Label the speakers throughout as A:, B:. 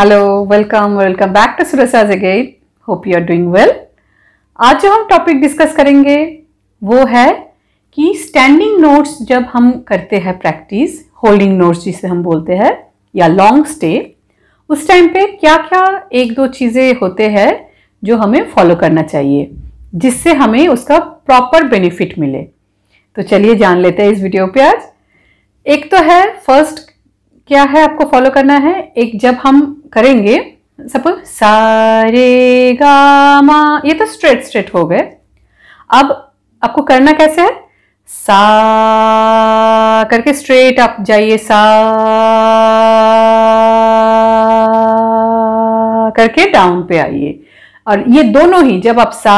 A: hello welcome welcome back to Sursaaj again hope you are doing well आज जो हम topic discuss करेंगे वो है कि स्टैंडिंग नोट्स जब हम करते हैं प्रैक्टिस होल्डिंग नोट्स जिसे हम बोलते हैं या लॉन्ग स्टे उस टाइम पे क्या क्या एक दो चीज़ें होते हैं जो हमें फॉलो करना चाहिए जिससे हमें उसका प्रॉपर बेनिफिट मिले तो चलिए जान लेते हैं इस वीडियो पे आज एक तो है फर्स्ट क्या है आपको फॉलो करना है एक जब हम करेंगे सपोज सारे गामा ये तो स्ट्रेट स्ट्रेट हो गए अब आपको करना कैसे है सा करके स्ट्रेट आप जाइए सा करके डाउन पे आइए और ये दोनों ही जब आप सा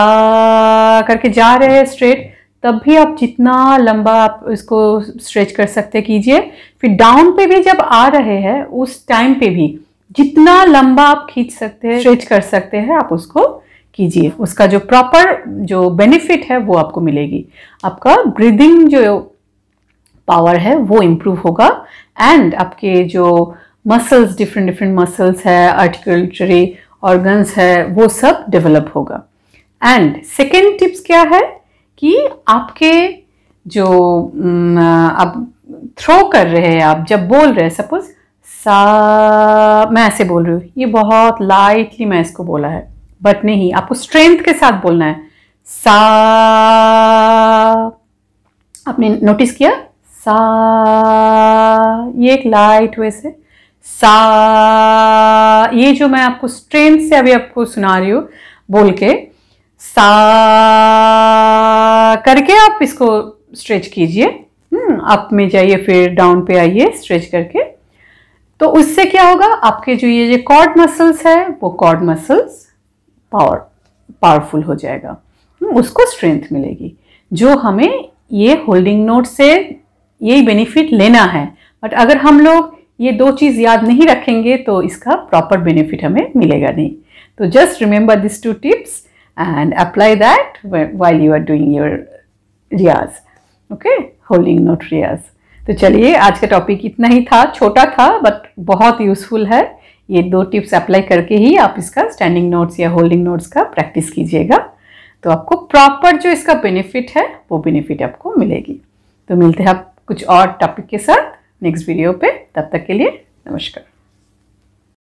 A: करके जा रहे हैं स्ट्रेट तब भी आप जितना लंबा आप इसको स्ट्रेच कर सकते कीजिए फिर डाउन पे भी जब आ रहे हैं उस टाइम पे भी जितना लंबा आप खींच सकते हैं स्ट्रेच कर सकते हैं आप उसको कीजिए उसका जो प्रॉपर जो बेनिफिट है वो आपको मिलेगी आपका ब्रीदिंग जो पावर है वो इम्प्रूव होगा एंड आपके जो मसल्स डिफरेंट डिफरेंट मसल्स है आर्टिकुलटरी ऑर्गन्स है वो सब डेवलप होगा एंड सेकेंड टिप्स क्या है कि आपके जो आप थ्रो कर रहे हैं आप जब बोल रहे हैं सपोज सा मैं ऐसे बोल रही हूँ ये बहुत लाइटली मैं इसको बोला है बट नहीं आपको स्ट्रेंथ के साथ बोलना है सा आपने नोटिस किया सा ये एक लाइट वे से सा ये जो मैं आपको स्ट्रेंथ से अभी आपको सुना रही हूँ बोल के सा करके आप इसको स्ट्रेच कीजिए अप हम्म, में जाइए फिर डाउन पे आइए स्ट्रेच करके तो उससे क्या होगा आपके जो ये जो कॉर्ड मसल्स है वो कॉर्ड मसल्स पावर पावरफुल हो जाएगा हम्म, उसको स्ट्रेंथ मिलेगी जो हमें ये होल्डिंग नोट से यही बेनिफिट लेना है बट अगर हम लोग ये दो चीज़ याद नहीं रखेंगे तो इसका प्रॉपर बेनिफिट हमें मिलेगा नहीं तो just remember this two tips and apply that while you are doing your riyaz okay holding note रियाज तो चलिए आज का टॉपिक इतना ही था छोटा था बट बहुत यूज़फुल है ये दो टिप्स अप्लाई करके ही आप इसका स्टैंडिंग नोट्स या होल्डिंग नोट्स का प्रैक्टिस कीजिएगा तो आपको प्रॉपर जो इसका बेनिफिट है वो बेनिफिट आपको मिलेगी तो मिलते हैं आप कुछ और टॉपिक के साथ नेक्स्ट वीडियो पे तब तक के लिए नमस्कार